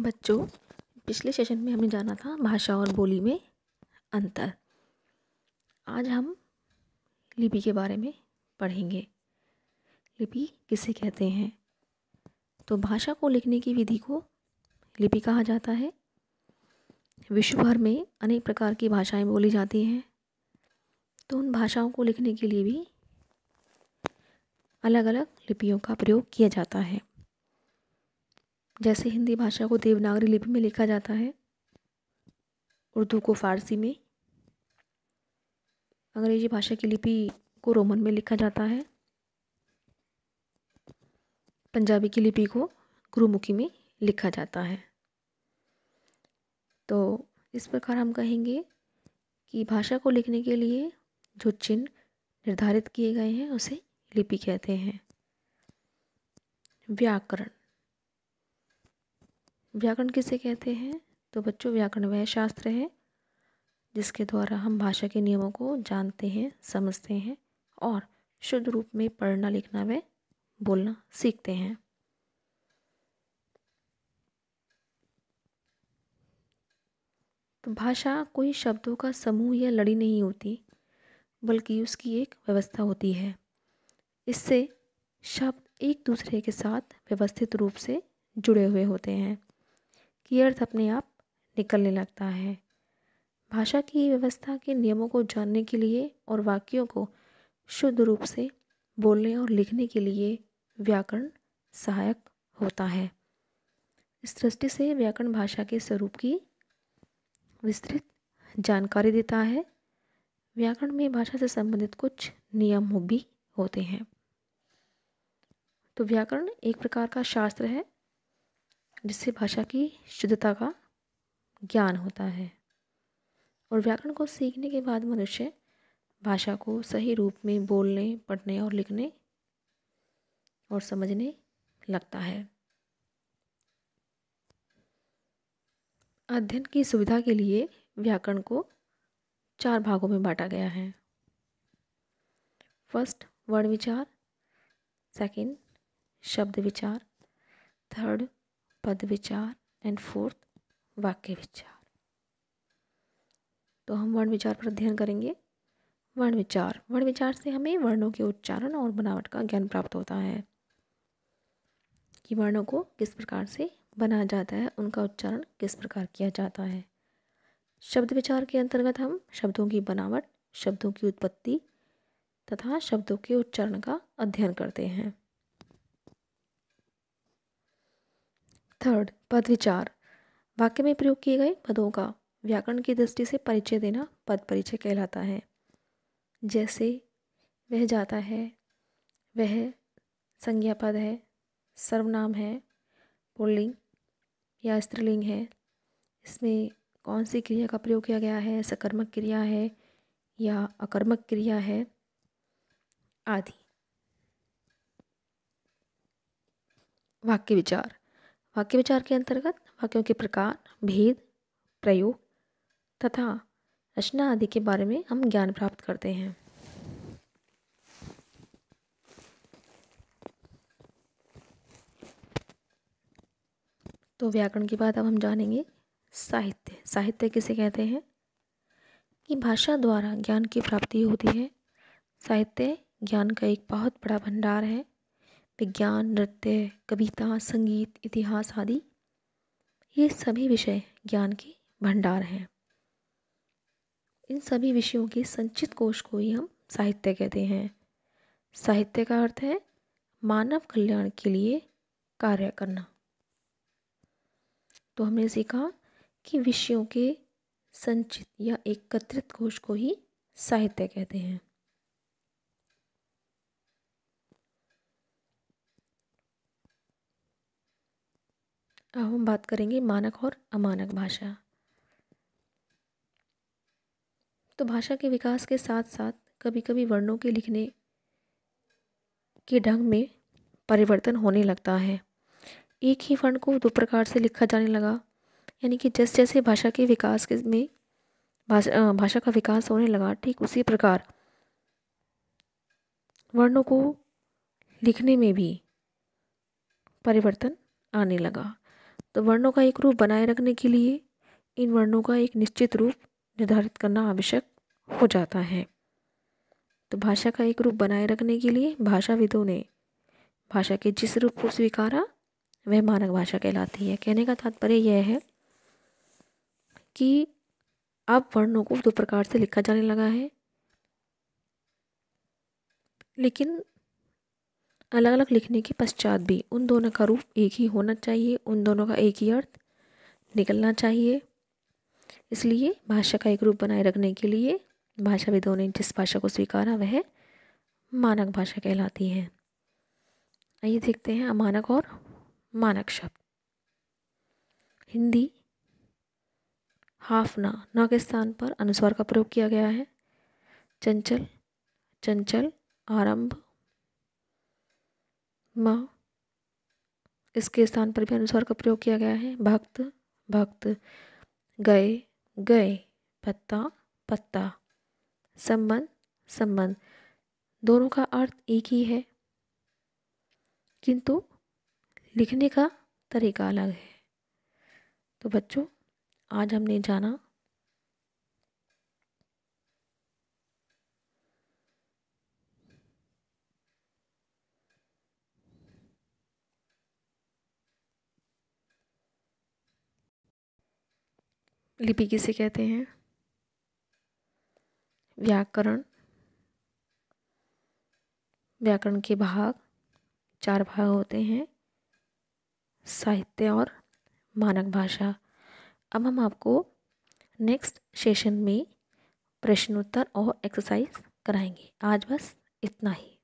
बच्चों पिछले सेशन में हमने जाना था भाषा और बोली में अंतर आज हम लिपि के बारे में पढ़ेंगे लिपि किसे कहते हैं तो भाषा को लिखने की विधि को लिपि कहा जाता है विश्व भर में अनेक प्रकार की भाषाएं बोली जाती हैं तो उन भाषाओं को लिखने के लिए भी अलग अलग लिपियों का प्रयोग किया जाता है जैसे हिंदी भाषा को देवनागरी लिपि में लिखा जाता है उर्दू को फ़ारसी में अंग्रेज़ी भाषा की लिपि को रोमन में लिखा जाता है पंजाबी की लिपि को गुरुमुखी में लिखा जाता है तो इस प्रकार हम कहेंगे कि भाषा को लिखने के लिए जो चिन्ह निर्धारित किए गए हैं उसे लिपि कहते हैं व्याकरण व्याकरण किसे कहते हैं तो बच्चों व्याकरण वह शास्त्र है जिसके द्वारा हम भाषा के नियमों को जानते हैं समझते हैं और शुद्ध रूप में पढ़ना लिखना व बोलना सीखते हैं तो भाषा कोई शब्दों का समूह या लड़ी नहीं होती बल्कि उसकी एक व्यवस्था होती है इससे शब्द एक दूसरे के साथ व्यवस्थित रूप से जुड़े हुए होते हैं कि अर्थ अपने आप निकलने लगता है भाषा की व्यवस्था के नियमों को जानने के लिए और वाक्यों को शुद्ध रूप से बोलने और लिखने के लिए व्याकरण सहायक होता है इस दृष्टि से व्याकरण भाषा के स्वरूप की विस्तृत जानकारी देता है व्याकरण में भाषा से संबंधित कुछ नियम भी होते हैं तो व्याकरण एक प्रकार का शास्त्र है जिससे भाषा की शुद्धता का ज्ञान होता है और व्याकरण को सीखने के बाद मनुष्य भाषा को सही रूप में बोलने पढ़ने और लिखने और समझने लगता है अध्ययन की सुविधा के लिए व्याकरण को चार भागों में बांटा गया है फर्स्ट वर्ण विचार सेकंड शब्द विचार थर्ड पद विचार एंड फोर्थ वाक्य विचार तो हम वर्ण विचार पर अध्ययन करेंगे वर्ण विचार वर्ण विचार से हमें वर्णों के उच्चारण और बनावट का ज्ञान प्राप्त होता है कि वर्णों को किस प्रकार से बनाया जाता है उनका उच्चारण किस प्रकार किया जाता है शब्द विचार के अंतर्गत हम शब्दों की बनावट शब्दों की उत्पत्ति तथा शब्दों के उच्चारण का अध्ययन करते हैं थर्ड पद विचार वाक्य में प्रयोग किए गए पदों का व्याकरण की दृष्टि से परिचय देना पद परिचय कहलाता है जैसे वह जाता है वह संज्ञा पद है सर्वनाम है पुल्लिंग या स्त्रीलिंग है इसमें कौन सी क्रिया का प्रयोग किया गया है सकर्मक क्रिया है या अकर्मक क्रिया है आदि वाक्य विचार वाक्य विचार के अंतर्गत वाक्यों के प्रकार भेद प्रयोग तथा रचना आदि के बारे में हम ज्ञान प्राप्त करते हैं तो व्याकरण की बात अब हम जानेंगे साहित्य साहित्य किसे कहते हैं कि भाषा द्वारा ज्ञान की प्राप्ति होती है साहित्य ज्ञान का एक बहुत बड़ा भंडार है विज्ञान नृत्य कविता संगीत इतिहास आदि ये सभी विषय ज्ञान के भंडार हैं इन सभी विषयों के संचित कोष को ही हम साहित्य कहते हैं साहित्य का अर्थ है मानव कल्याण के लिए कार्य करना तो हमने सीखा कि विषयों के संचित या एकत्रित कोष को ही साहित्य कहते हैं अब हम बात करेंगे मानक और अमानक भाषा तो भाषा के विकास के साथ साथ कभी कभी वर्णों के लिखने के ढंग में परिवर्तन होने लगता है एक ही वर्ण को दो प्रकार से लिखा जाने लगा यानी कि जैसे जैसे भाषा के विकास के में भाषा भाषा का विकास होने लगा ठीक उसी प्रकार वर्णों को लिखने में भी परिवर्तन आने लगा तो वर्णों का एक रूप बनाए रखने के लिए इन वर्णों का एक निश्चित रूप निर्धारित करना आवश्यक हो जाता है तो भाषा का एक रूप बनाए रखने के लिए भाषाविदों ने भाषा के जिस रूप को स्वीकारा वह मानक भाषा कहलाती है कहने का तात्पर्य यह है कि अब वर्णों को दो प्रकार से लिखा जाने लगा है लेकिन अलग अलग लिखने के पश्चात भी उन दोनों का रूप एक ही होना चाहिए उन दोनों का एक ही अर्थ निकलना चाहिए इसलिए भाषा का एक रूप बनाए रखने के लिए भाषाविदों ने जिस भाषा को स्वीकारा वह मानक भाषा कहलाती है आइए देखते हैं अमानक और मानक शब्द हिंदी हाफ ना के स्थान पर अनुस्वार का प्रयोग किया गया है चंचल चंचल आरंभ माँ इसके स्थान पर भी अनुसार का प्रयोग किया गया है भक्त भक्त गए गए पत्ता पत्ता संबंध संबंध दोनों का अर्थ एक ही है किंतु लिखने का तरीका अलग है तो बच्चों आज हमने जाना लिपि किसे कहते हैं व्याकरण व्याकरण के भाग चार भाग होते हैं साहित्य और मानक भाषा अब हम आपको नेक्स्ट सेशन में प्रश्नोत्तर और एक्सरसाइज कराएंगे आज बस इतना ही